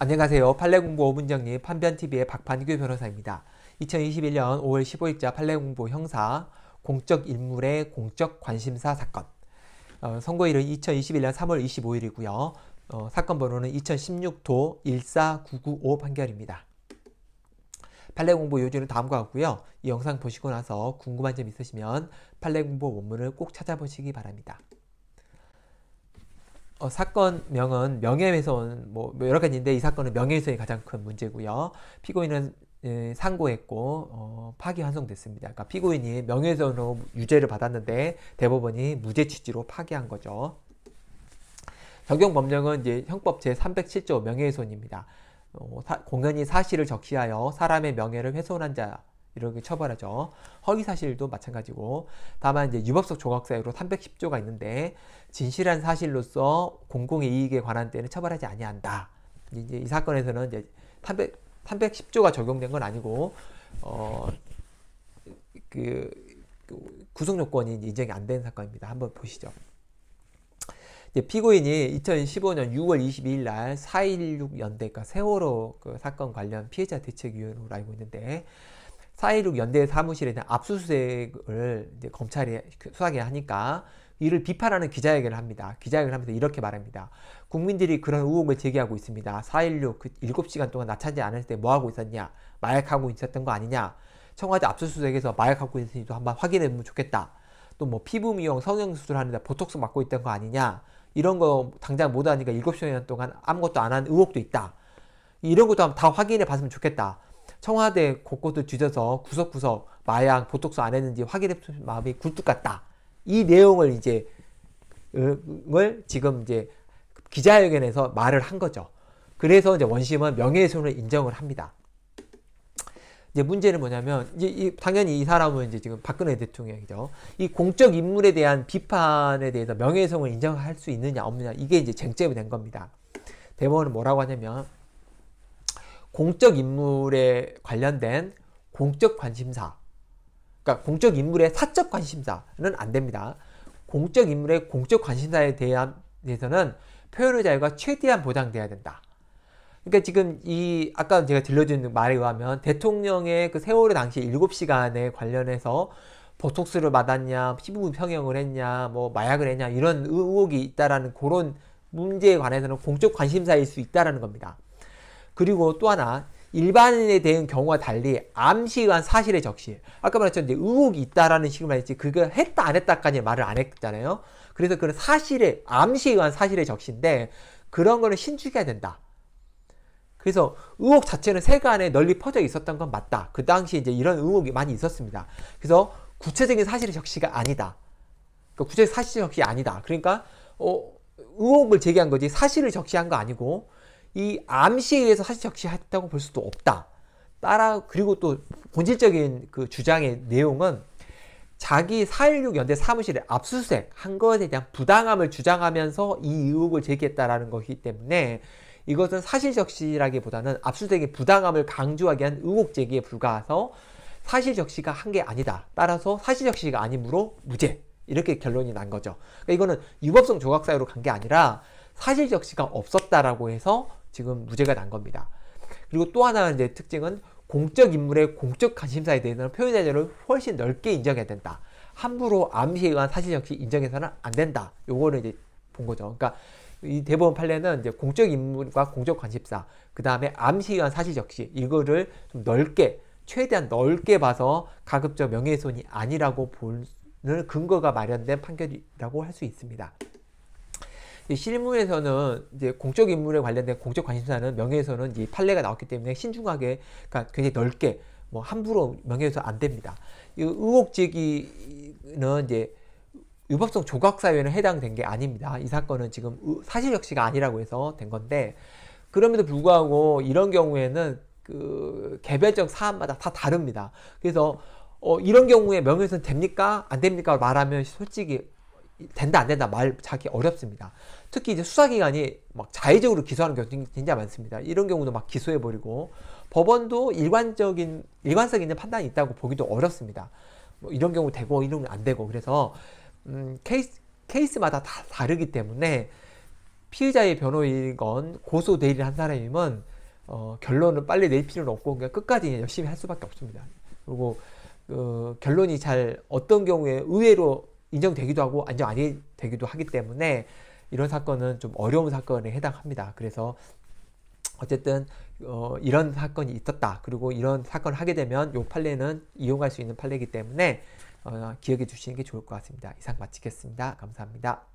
안녕하세요. 판례공부 5분정리 판변TV의 박판규 변호사입니다. 2021년 5월 15일자 판례공부 형사 공적 인물의 공적 관심사 사건 어, 선고일은 2021년 3월 25일이고요. 어, 사건 번호는 2016도 14995 판결입니다. 판례공부 요지는 다음과 같고요. 이 영상 보시고 나서 궁금한 점 있으시면 판례공부 원문을 꼭 찾아보시기 바랍니다. 어, 사건명은 명예훼손 뭐, 뭐 여러 가지인데 이 사건은 명예훼손이 가장 큰 문제고요. 피고인은 예, 상고했고 어, 파기환송됐습니다. 그러니까 피고인이 명예훼손으로 유죄를 받았는데 대법원이 무죄 취지로 파기한 거죠. 적용법령은 이제 형법 제307조 명예훼손입니다. 어, 사, 공연히 사실을 적시하여 사람의 명예를 훼손한 자 이렇게 처벌하죠. 허위사실도 마찬가지고 다만 이제 유법석 조각사유로 310조가 있는데 진실한 사실로서 공공의 이익에 관한 때는 처벌하지 아니한다. 이제 이 사건에서는 이제 300, 310조가 적용된 건 아니고 어그 그 구속 요건이 인정이 안 된 사건입니다. 한번 보시죠. 피고인이 2015년 6월 22일 날 4.16 연대가 세월호 그 사건 관련 피해자 대책위원으로 알고 있는데 4.16 연대 사무실에 대한 압수수색을 검찰이 그 수사하게 하니까 이를 비판하는 기자회견을 합니다. 기자회견을 하면서 이렇게 말합니다. 국민들이 그런 의혹을 제기하고 있습니다. 4.16 그 7시간 동안 나차지 않을 때 뭐하고 있었냐? 마약하고 있었던 거 아니냐? 청와대 압수수색에서 마약하고 있으니도 한번 확인해보면 좋겠다. 또 뭐 피부 미용, 성형수술 하는데 보톡스 맞고 있던 거 아니냐? 이런 거 당장 못하니까 7시간 동안 아무것도 안 한 의혹도 있다. 이런 것도 다 확인해 봤으면 좋겠다. 청와대 곳곳을 뒤져서 구석구석 마약, 보톡스 안 했는지 확인해 보는 마음이 굴뚝 같다. 이 내용을 이제, 어, 을 지금 이제 기자회견에서 말을 한 거죠. 그래서 이제 원심은 명예훼손을 인정을 합니다. 이제 문제는 뭐냐면 이제 이, 당연히 이 사람은 이제 지금 박근혜 대통령이죠. 이 공적 인물에 대한 비판에 대해서 명예훼손을 인정할 수 있느냐 없느냐 이게 이제 쟁점이 된 겁니다. 대법원은 뭐라고 하냐면 공적 인물에 관련된 공적 관심사 그러니까 공적 인물의 사적 관심사는 안 됩니다. 공적 인물의 공적 관심사에 대한 대해서는 표현의 자유가 최대한 보장돼야 된다. 그러니까 지금 이 아까 제가 들려준 말에 의하면 대통령의 그 세월의 당시 7시간에 관련해서 보톡스를 맞았냐, 피부 평형을 했냐, 뭐 마약을 했냐 이런 의혹이 있다라는 그런 문제에 관해서는 공적 관심사일 수 있다라는 겁니다. 그리고 또 하나 일반인에 대한 경우와 달리 암시한 사실의 적시. 아까 말했죠. 의혹이 있다라는 식으로 말했지. 그거 했다 안 했다까지 말을 안 했잖아요. 그래서 그런 사실의 암시한 사실의 적시인데 그런 거는 신축해야 된다. 그래서 의혹 자체는 세간에 널리 퍼져 있었던 건 맞다. 그 당시 이제 이런 의혹이 많이 있었습니다. 그래서 구체적인 사실의 적시가 아니다. 그러니까 구체적인 사실의 적시 아니다. 그러니까 어, 의혹을 제기한 거지 사실을 적시한 거 아니고 이 암시에 의해서 사실적시했다고 볼 수도 없다. 따라 그리고 또 본질적인 그 주장의 내용은 자기 4.16 연대 사무실에 압수수색 한 것에 대한 부당함을 주장하면서 이 의혹을 제기했다라는 것이기 때문에 이것은 사실적시라기보다는 압수수색의 부당함을 강조하기 위한 의혹 제기에 불과해서 사실적시가 한 게 아니다. 따라서 사실적시가 아니므로 무죄. 이렇게 결론이 난 거죠. 그러니까 이거는 유법성 조각사유로 간 게 아니라 사실적시가 없었다라고 해서 지금 무죄가 난 겁니다. 그리고 또 하나 이제 특징은 공적 인물의 공적 관심사에 대해서는 표현 의 자유를 훨씬 넓게 인정해야 된다. 함부로 암시에 의한 사실 역시 인정해서는 안 된다. 요거를 이제 본 거죠. 그러니까 이 대법원 판례는 이제 공적 인물과 공적 관심사, 그 다음에 암시에 의한 사실 역시 이거를 좀 넓게 최대한 넓게 봐서 가급적 명예훼손이 아니라고 보는 근거가 마련된 판결이라고 할 수 있습니다. 실무에서는 이제 공적 인물에 관련된 공적 관심사는 명예훼손은 이제 판례가 나왔기 때문에 신중하게 그러니까 굉장히 넓게 뭐 함부로 명예훼손 안 됩니다. 이 의혹 제기는 이제 위법성 조각 사회는 해당된 게 아닙니다. 이 사건은 지금 사실 역시가 아니라고 해서 된 건데 그럼에도 불구하고 이런 경우에는 그 개별적 사안마다 다 다릅니다. 그래서 어 이런 경우에 명예훼손 됩니까 안 됩니까 말하면 솔직히 된다 안 된다 말 자기 어렵습니다. 특히 이제 수사기관이 막 자의적으로 기소하는 경우도 굉장히 많습니다. 이런 경우도 막 기소해 버리고 법원도 일관적인 일관성 있는 판단이 있다고 보기도 어렵습니다. 뭐 이런 경우 되고 이런 경우 안 되고 그래서 음, 케이스 케이스마다 다 다르기 때문에 피의자의 변호인건 고소 대리를 한 사람이면 어, 결론을 빨리 낼 필요는 없고 그냥 끝까지 열심히 할 수밖에 없습니다. 그리고 그 결론이 잘 어떤 경우에 의외로 인정되기도 하고 안정 아니 되기도 하기 때문에 이런 사건은 좀 어려운 사건에 해당합니다. 그래서 어쨌든 어, 이런 사건이 있었다. 그리고 이런 사건을 하게 되면 이 판례는 이용할 수 있는 판례이기 때문에 어, 기억해 주시는 게 좋을 것 같습니다. 이상 마치겠습니다. 감사합니다.